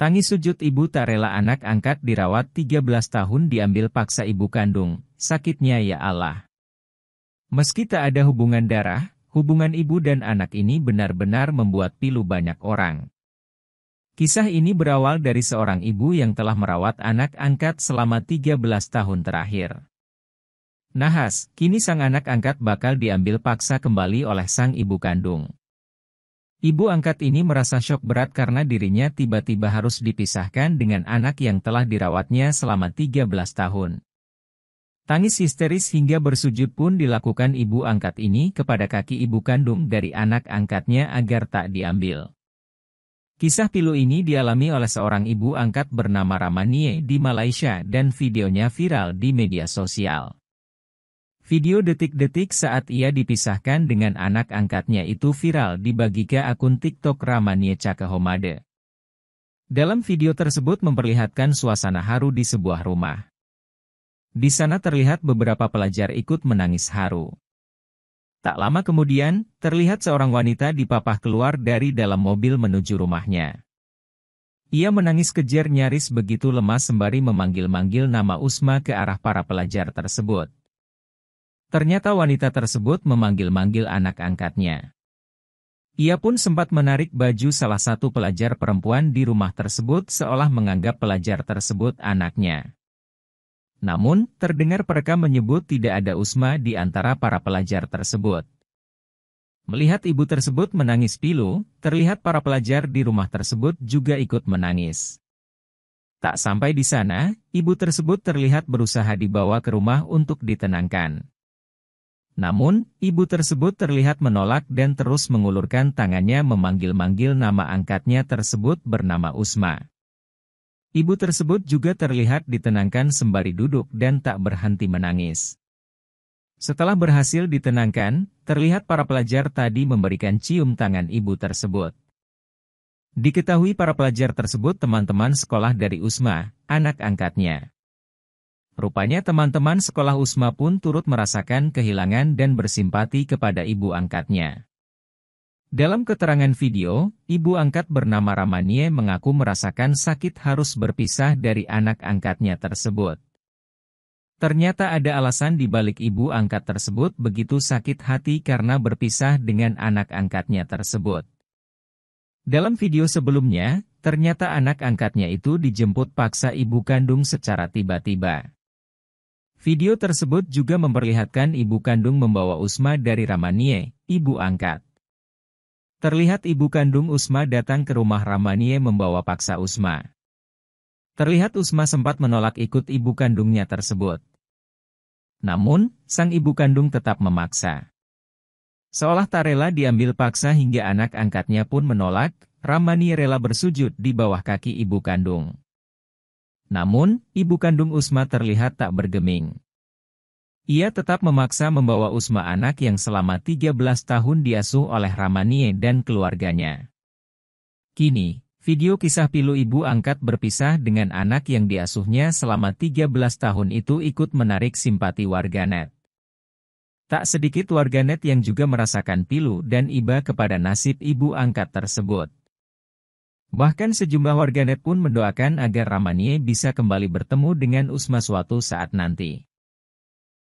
Tangis sujud ibu tak rela anak angkat dirawat 13 tahun diambil paksa ibu kandung, sakitnya ya Allah. Meski tak ada hubungan darah, hubungan ibu dan anak ini benar-benar membuat pilu banyak orang. Kisah ini berawal dari seorang ibu yang telah merawat anak angkat selama 13 tahun terakhir. Nahas, kini sang anak angkat bakal diambil paksa kembali oleh sang ibu kandung. Ibu angkat ini merasa shock berat karena dirinya tiba-tiba harus dipisahkan dengan anak yang telah dirawatnya selama 13 tahun. Tangis histeris hingga bersujud pun dilakukan ibu angkat ini kepada kaki ibu kandung dari anak angkatnya agar tak diambil. Kisah pilu ini dialami oleh seorang ibu angkat bernama Ramanie di Malaysia dan videonya viral di media sosial. Video detik-detik saat ia dipisahkan dengan anak angkatnya itu viral dibagi ke akun TikTok Ramanie Cakahomade. Dalam video tersebut memperlihatkan suasana haru di sebuah rumah. Di sana terlihat beberapa pelajar ikut menangis haru. Tak lama kemudian, terlihat seorang wanita dipapah keluar dari dalam mobil menuju rumahnya. Ia menangis kejar nyaris begitu lemas sembari memanggil-manggil nama Usma ke arah para pelajar tersebut. Ternyata wanita tersebut memanggil-manggil anak angkatnya. Ia pun sempat menarik baju salah satu pelajar perempuan di rumah tersebut seolah menganggap pelajar tersebut anaknya. Namun, terdengar mereka menyebut tidak ada Usma di antara para pelajar tersebut. Melihat ibu tersebut menangis pilu, terlihat para pelajar di rumah tersebut juga ikut menangis. Tak sampai di sana, ibu tersebut terlihat berusaha dibawa ke rumah untuk ditenangkan. Namun, ibu tersebut terlihat menolak dan terus mengulurkan tangannya memanggil-manggil nama angkatnya tersebut bernama Usma. Ibu tersebut juga terlihat ditenangkan sembari duduk dan tak berhenti menangis. Setelah berhasil ditenangkan, terlihat para pelajar tadi memberikan cium tangan ibu tersebut. Diketahui para pelajar tersebut teman-teman sekolah dari Usma, anak angkatnya. Rupanya teman-teman sekolah Usma pun turut merasakan kehilangan dan bersimpati kepada ibu angkatnya. Dalam keterangan video, ibu angkat bernama Ramanie mengaku merasakan sakit harus berpisah dari anak angkatnya tersebut. Ternyata ada alasan di balik ibu angkat tersebut begitu sakit hati karena berpisah dengan anak angkatnya tersebut. Dalam video sebelumnya, ternyata anak angkatnya itu dijemput paksa ibu kandung secara tiba-tiba. Video tersebut juga memperlihatkan ibu kandung membawa Usma dari Ramanie, ibu angkat. Terlihat ibu kandung Usma datang ke rumah Ramanie membawa paksa Usma. Terlihat Usma sempat menolak ikut ibu kandungnya tersebut. Namun, sang ibu kandung tetap memaksa. Seolah tak diambil paksa hingga anak angkatnya pun menolak, Ramani rela bersujud di bawah kaki ibu kandung. Namun, ibu kandung Usma terlihat tak bergeming. Ia tetap memaksa membawa Usma anak yang selama 13 tahun diasuh oleh Ramanie dan keluarganya. Kini, video kisah pilu ibu angkat berpisah dengan anak yang diasuhnya selama 13 tahun itu ikut menarik simpati warganet. Tak sedikit warganet yang juga merasakan pilu dan iba kepada nasib ibu angkat tersebut. Bahkan sejumlah warganet pun mendoakan agar Ramanie bisa kembali bertemu dengan Usma suatu saat nanti.